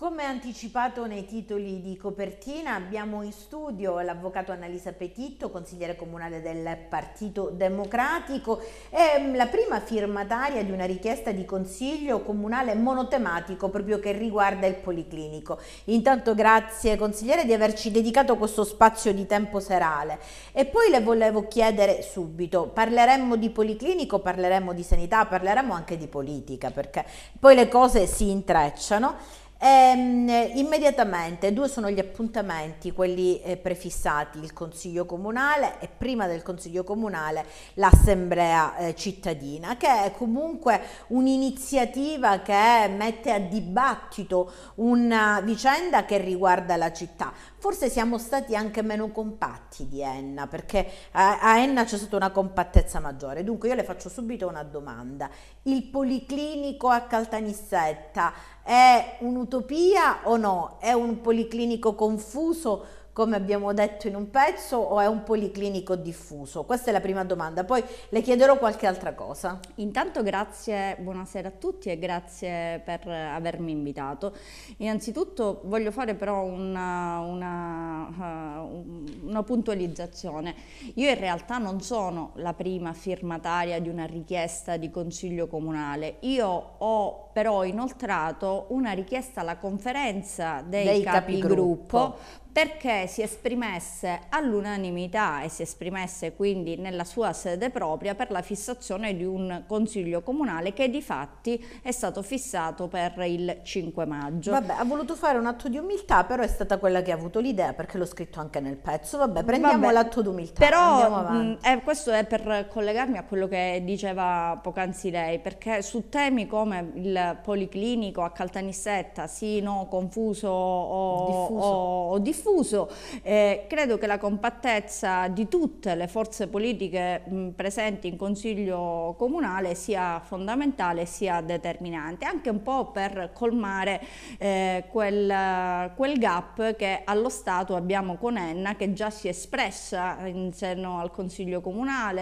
Come anticipato nei titoli di copertina abbiamo in studio l'avvocato Annalisa Petitto, consigliere comunale del Partito Democratico, e mm, la prima firmataria di una richiesta di consiglio comunale monotematico proprio che riguarda il Policlinico. Intanto grazie consigliere di averci dedicato questo spazio di tempo serale e poi le volevo chiedere subito, parleremmo di Policlinico, parleremo di sanità, parleremo anche di politica perché poi le cose si intrecciano. E, ehm, immediatamente, due sono gli appuntamenti, quelli eh, prefissati, il Consiglio Comunale e prima del Consiglio Comunale l'Assemblea eh, Cittadina, che è comunque un'iniziativa che mette a dibattito una vicenda che riguarda la città. Forse siamo stati anche meno compatti di Enna, perché a, a Enna c'è stata una compattezza maggiore. Dunque io le faccio subito una domanda. Il Policlinico a Caltanissetta è un'utopia o no? È un policlinico confuso? come abbiamo detto in un pezzo, o è un policlinico diffuso? Questa è la prima domanda, poi le chiederò qualche altra cosa. Intanto grazie, buonasera a tutti e grazie per avermi invitato. Innanzitutto voglio fare però una, una, eh, una puntualizzazione. Io in realtà non sono la prima firmataria di una richiesta di consiglio comunale, io ho però inoltrato una richiesta alla conferenza dei, dei capigruppo, capigruppo perché si esprimesse all'unanimità e si esprimesse quindi nella sua sede propria per la fissazione di un consiglio comunale che di fatti è stato fissato per il 5 maggio. Vabbè, ha voluto fare un atto di umiltà, però è stata quella che ha avuto l'idea perché l'ho scritto anche nel pezzo. Vabbè, prendiamo l'atto di umiltà. Però mh, eh, questo è per collegarmi a quello che diceva poc'anzi lei, perché su temi come il policlinico a Caltanissetta, sì, no, confuso o diffuso, o, o diffuso diffuso. Eh, credo che la compattezza di tutte le forze politiche mh, presenti in Consiglio Comunale sia fondamentale, sia determinante, anche un po' per colmare eh, quel, quel, gap che allo Stato abbiamo con Enna, che già si è espressa in seno al Consiglio Comunale,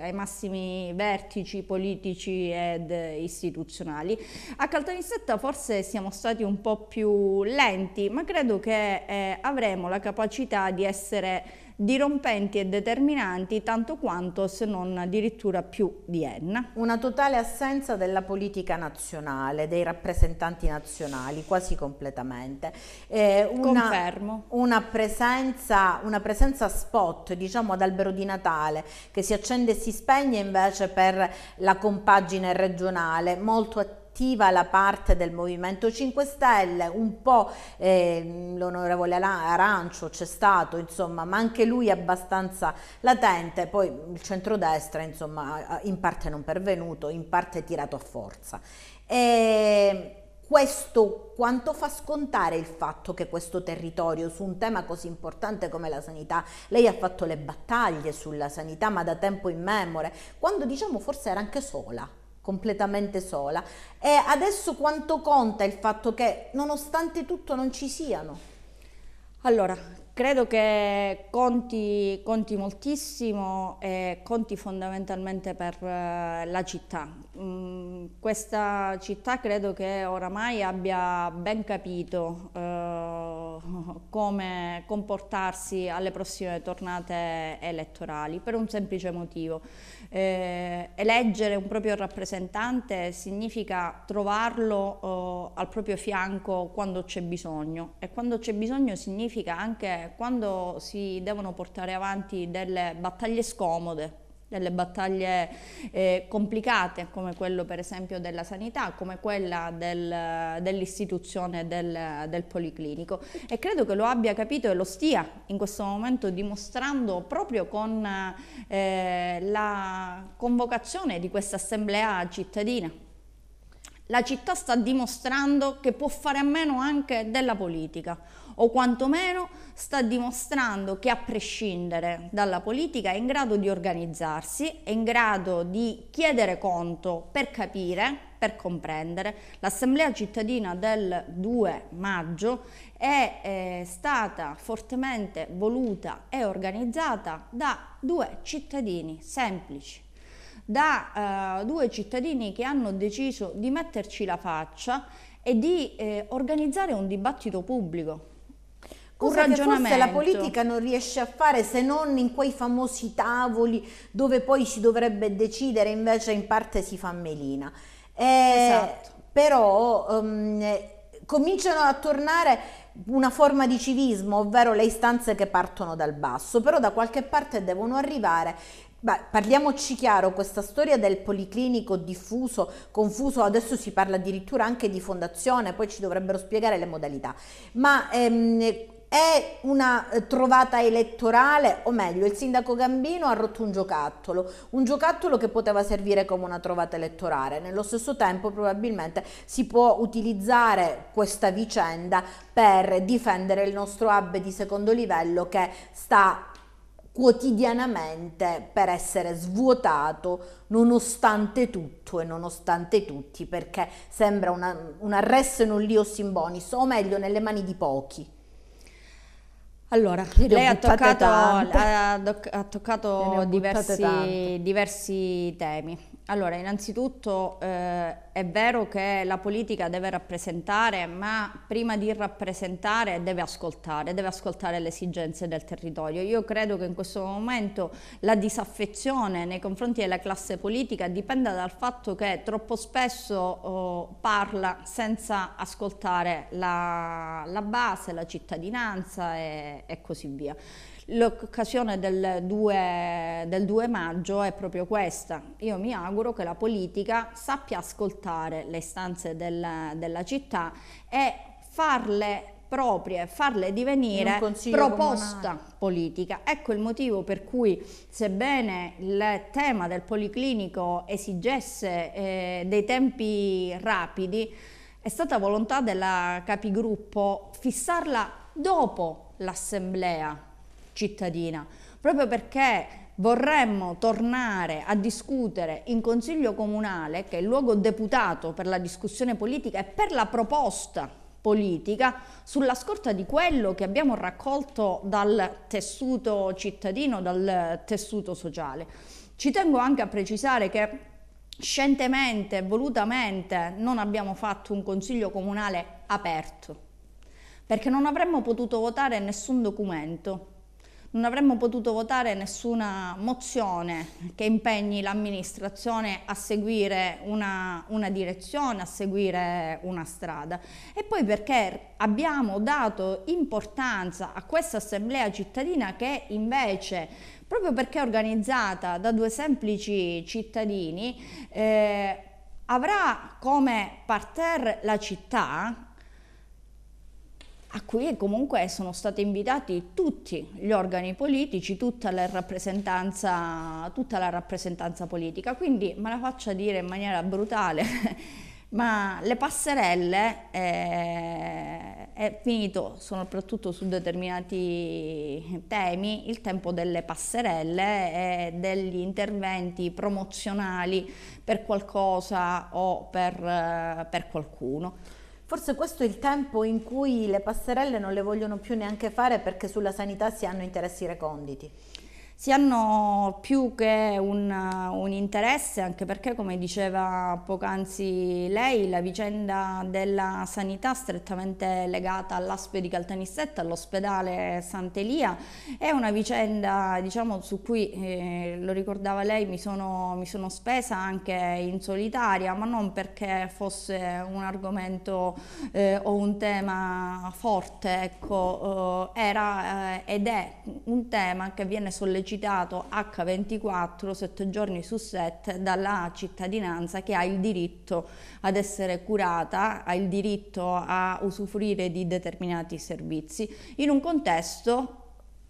eh, ai massimi vertici politici ed istituzionali. A Caltanissetta forse siamo stati un po' più lenti, ma credo che eh, avremo la capacità di essere dirompenti e determinanti tanto quanto se non addirittura più di Enna. Una totale assenza della politica nazionale, dei rappresentanti nazionali quasi completamente. Eh, una, Confermo. Una presenza, una presenza spot diciamo ad albero di Natale che si accende e si spegne invece per la compagine regionale molto attiva attiva la parte del Movimento 5 Stelle, un po' eh, l'onorevole Arancio c'è stato, insomma, ma anche lui è abbastanza latente, poi il centrodestra, insomma, in parte non pervenuto, in parte tirato a forza. E ehm, questo quanto fa scontare il fatto che questo territorio su un tema così importante come la sanità, lei ha fatto le battaglie sulla sanità ma da tempo in memore, quando diciamo forse era anche sola, completamente sola. E adesso quanto conta il fatto che nonostante tutto non ci siano? Allora, credo che conti, conti moltissimo e conti fondamentalmente per eh, la città. Mm, questa città credo che oramai abbia ben capito eh, come comportarsi alle prossime tornate elettorali per un semplice motivo. Eh, eleggere un proprio rappresentante significa trovarlo eh, al proprio fianco quando c'è bisogno e quando c'è bisogno significa anche quando si devono portare avanti delle battaglie scomode delle battaglie eh, complicate come quello per esempio della sanità, come quella del, dell'istituzione del, del, policlinico e credo che lo abbia capito e lo stia in questo momento dimostrando proprio con eh, la convocazione di questa assemblea cittadina la città sta dimostrando che può fare a meno anche della politica o quantomeno sta dimostrando che a prescindere dalla politica è in grado di organizzarsi, è in grado di chiedere conto per capire, per comprendere. L'Assemblea cittadina del 2 maggio è, è eh, stata fortemente voluta e organizzata da due cittadini semplici da eh, due cittadini che hanno deciso di metterci la faccia e di eh, organizzare un dibattito pubblico. Cosa un ragionamento. che la politica non riesce a fare se non in quei famosi tavoli dove poi si dovrebbe decidere, invece in parte si fa melina. Eh, esatto. Però um, cominciano a tornare una forma di civismo, ovvero le istanze che partono dal basso, però da qualche parte devono arrivare Beh, parliamoci chiaro, questa storia del policlinico diffuso, confuso, adesso si parla addirittura anche di fondazione, poi ci dovrebbero spiegare le modalità, ma ehm, è una eh, trovata elettorale, o meglio, il sindaco Gambino ha rotto un giocattolo, un giocattolo che poteva servire come una trovata elettorale. Nello stesso tempo probabilmente si può utilizzare questa vicenda per difendere il nostro hub di secondo livello che sta quotidianamente per essere svuotato nonostante tutto e nonostante tutti perché sembra una, arresto in un lio simbonis o meglio nelle mani di pochi allora, lei ha toccato, ha, ha toccato diversi, diversi, temi. Allora, innanzitutto eh, è vero che la politica deve rappresentare, ma prima di rappresentare deve ascoltare, deve ascoltare le esigenze del territorio. Io credo che in questo momento la disaffezione nei confronti della classe politica dipenda dal fatto che troppo spesso oh, parla senza ascoltare la, la, base, la cittadinanza e, e così via. L'occasione del 2, del 2 maggio è proprio questa. Io mi auguro che la politica sappia ascoltare le istanze del, della città e farle proprie, farle divenire proposta comunale. politica. Ecco il motivo per cui sebbene il tema del policlinico esigesse eh, dei tempi rapidi, è stata volontà della capigruppo fissarla dopo l'assemblea cittadina, proprio perché vorremmo tornare a discutere in Consiglio Comunale, che è il luogo deputato per la discussione politica e per la proposta politica sulla scorta di quello che abbiamo raccolto dal tessuto cittadino, dal tessuto sociale. Ci tengo anche a precisare che scientemente, volutamente, non abbiamo fatto un consiglio comunale aperto, perché non avremmo potuto votare nessun documento non avremmo potuto votare nessuna mozione che impegni l'amministrazione a seguire una, una, direzione, a seguire una strada. E poi perché abbiamo dato importanza a questa assemblea cittadina che invece, proprio perché è organizzata da due semplici cittadini, eh, avrà come parterre la città a cui comunque sono stati invitati tutti gli organi politici, tutta la rappresentanza, tutta la rappresentanza politica. Quindi me la faccio dire in maniera brutale, ma le passerelle eh, è finito soprattutto su determinati temi il tempo delle passerelle e degli interventi promozionali per qualcosa o per, eh, per qualcuno. Forse questo è il tempo in cui le passerelle non le vogliono più neanche fare perché sulla sanità si hanno interessi reconditi si hanno più che un, un interesse, anche perché come diceva poc'anzi lei, la vicenda della sanità strettamente legata all'Aspe di Caltanissetta, all'ospedale Sant'Elia, è una vicenda diciamo, su cui, eh, lo ricordava lei, mi sono, mi sono spesa anche in solitaria, ma non perché fosse un argomento eh, o un tema forte, ecco, eh, era eh, ed è un tema che viene sollecitato esercitato H24 7 giorni su 7 dalla cittadinanza che ha il diritto ad essere curata, ha il diritto a usufruire di determinati servizi in un contesto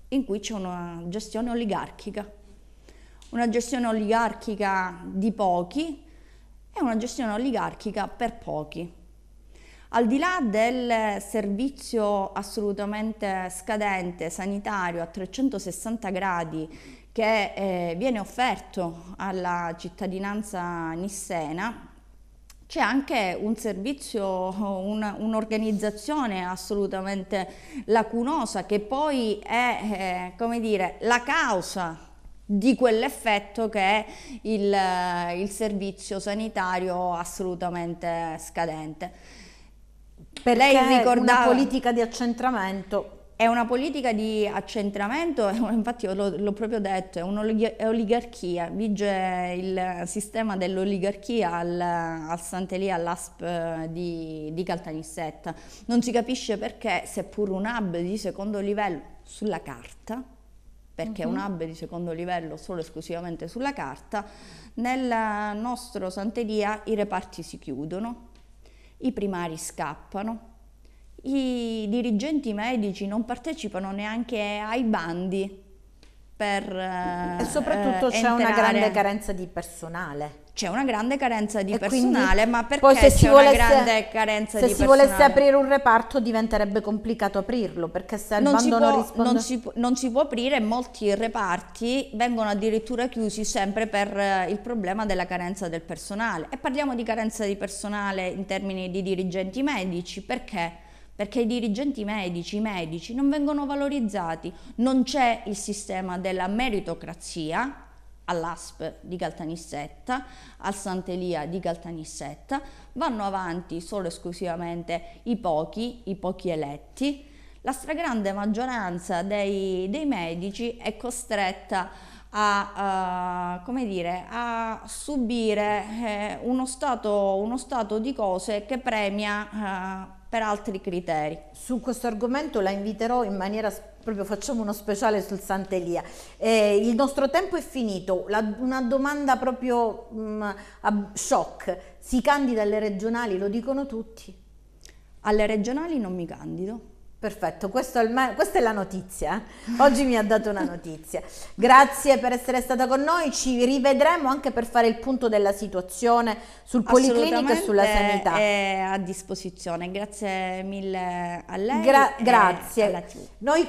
in cui c'è una gestione oligarchica. Una gestione oligarchica di pochi e una gestione oligarchica per pochi. Al di là del servizio assolutamente scadente sanitario a 360 gradi che eh, viene offerto alla cittadinanza nissena, c'è anche un servizio, un'organizzazione assolutamente lacunosa che poi è, eh, come dire, la causa di quell'effetto che è il, il servizio sanitario assolutamente scadente. Per lei ricordava... una politica di accentramento è una politica di accentramento, infatti l'ho proprio detto, è un'oligarchia, vige il sistema dell'oligarchia al, al Sant'Elia, all'ASP eh, di, di Caltanissetta. Non si capisce perché, seppur un hub di secondo livello sulla carta, perché è uh -huh. un hub di secondo livello solo e esclusivamente sulla carta, nel nostro Sant'Elia i reparti si chiudono, i primari scappano, i dirigenti medici non partecipano neanche ai bandi per e soprattutto eh, c'è una grande carenza di personale c'è una grande carenza di e personale quindi, ma perché se c'è volesse, una grande carenza di personale se si volesse aprire un reparto diventerebbe complicato aprirlo perché se non si, può, risponde... non, si, non si può aprire molti reparti vengono addirittura chiusi sempre per eh, il problema della carenza del personale e parliamo di carenza di personale in termini di dirigenti medici perché perché i dirigenti medici, i medici non vengono valorizzati, non c'è il sistema della meritocrazia all'ASP di Caltanissetta, al Sant'Elia di Caltanissetta, vanno avanti solo e esclusivamente i pochi, i pochi eletti. La stragrande maggioranza dei, dei medici è costretta a, uh, dire, a subire eh, uno, stato, uno, stato, di cose che premia uh, per altri criteri. Su questo argomento la inviterò in maniera proprio facciamo uno speciale sul Sant'Elia. Eh, il nostro tempo è finito, la, una domanda proprio mh, mm, a shock. Si candida alle regionali, lo dicono tutti? Alle regionali non mi candido. Perfetto, questa è la notizia. Eh. Oggi mi ha dato una notizia. Grazie per essere stata con noi, ci rivedremo anche per fare il punto della situazione sul Policlinico e sulla sanità. È a disposizione, grazie mille a lei. Gra grazie. Noi